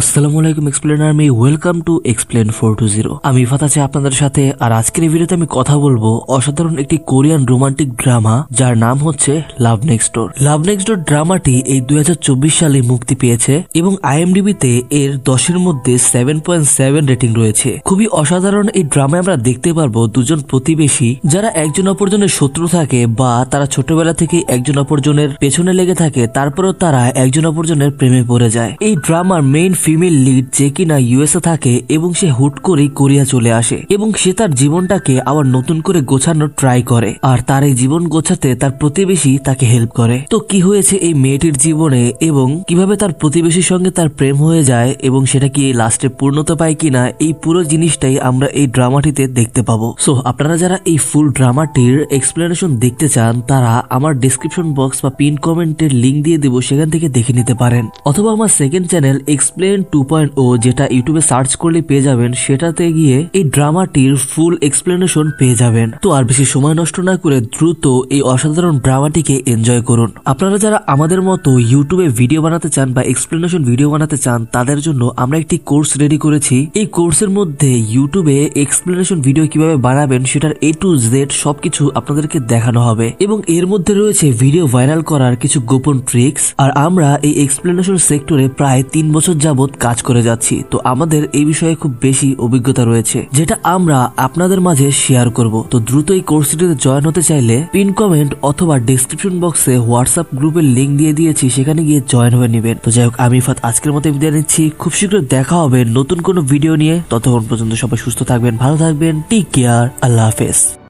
আসসালামু আলাইকুম explain army welcome to explain four two zero আমি ইফাত আছি আপনাদের সাথে আর আজকের এই ভিডিওতে আমি কথা বলবো অসাধারণ একটি কোরিয়ান রোমান্টিক ড্রামা যার নাম হচ্ছে লাভ নেক্সট ডোর লাভ নেক্সট ডোর ড্রামাটি এই দুই সালে মুক্তি পেয়েছে এবং আইএমডিবিতে এর দশের মধ্যে সেভেন পয়েন্ট সেভেন রেটিং রয়েছে খুবই অসাধারণ এই ড্রামায় আমরা দেখতে পারবো দুজন প্রতিবেশী যারা একজন অপরজনের শত্রু থাকে বা তারা ছোটবেলা থেকে একজন অপরজনের পেছনে লেগে থাকে তারপরও তারা একজন অপরজনের প্রেমে পড়ে যায় এই ড্রামার মেইন ফিমেল লিড যে কিনা ইউএসএ থাকে এবং সে হুট করেই কোরিয়া চলে আসে এবং সে তার জীবনটাকে আবার নতুন করে গোছানোর ট্রাই করে আর তার এই জীবন গোছাতে তার প্রতিবেশী তাকে হেল্প করে তো কি হয়েছে এই মেয়েটির জীবনে এবং কিভাবে তার প্রতিবেশীর সঙ্গে তার প্রেম হয়ে যায় এবং সেটা কি লাস্টে পূর্ণতা পায় কিনা এই পুরো জিনিসটাই আমরা এই ড্রামাটিতে দেখতে পাবো সো আপনারা যারা এই ফুল ড্রামাটির এক্সপ্লেনেশন দেখতে চান তারা আমার ডিসক্রিপশন বক্স বা পিন কমেন্টের লিঙ্ক দিয়ে দেবো সেখান থেকে দেখে নিতে পারেন অথবা আমার second channel explain point to point ও যেটা ইউটিউবে সার্চ করলে পেয়ে যাবেন সেটাতে গিয়ে এই ড্রামাটির ফুল এক্সপ্লেনেশন পেয়ে যাবেন তো আর বেশি সময় নষ্ট না করে দ্রুত এই অসাধারণ ড্রামাটিকে এনজয় করুন আপনারা যারা আমাদের মতো ইউটিউবে ভিডিও বানাতে চান বা এক্সপ্লেনেশন ভিডিও বানাতে চান তাদের জন্য আমরা একটি কোর্স রেডি করেছি এই কোর্সের মধ্যে ইউটিউবে এক্সপ্লেনেশন ভিডিও কিভাবে বানাবেন সেটার এ টু জেড সবকিছু আপনাদেরকে দেখানো হবে এবং এর মধ্যে রয়েছে ভিডিও ভাইরাল করার কিছু গোপন ট্রিক্স আর আমরা এই এক্সপ্লেনেশন সেক্টরে প্রায় তিন বছর যাবৎ যাবৎ কাজ করে যাচ্ছি তো আমাদের এই বিষয়ে খুব বেশি অভিজ্ঞতা রয়েছে যেটা আমরা আপনাদের মাঝে শেয়ার করব তো দ্রুত এই কোর্সটিতে জয়েন হতে চাইলে পিন কমেন্ট অথবা ডিসক্রিপশন বক্সে হোয়াটসঅ্যাপ গ্রুপের লিঙ্ক দিয়ে দিয়েছি সেখানে গিয়ে জয়েন হয়ে নেবেন তো যাই হোক আমি ফাত আজকের মতো বিদায় নিচ্ছি খুব শীঘ্র দেখা হবে নতুন কোনো ভিডিও নিয়ে ততক্ষণ পর্যন্ত সবাই সুস্থ থাকবেন ভালো থাকবেন টেক কেয়ার আল্লাহ হাফেজ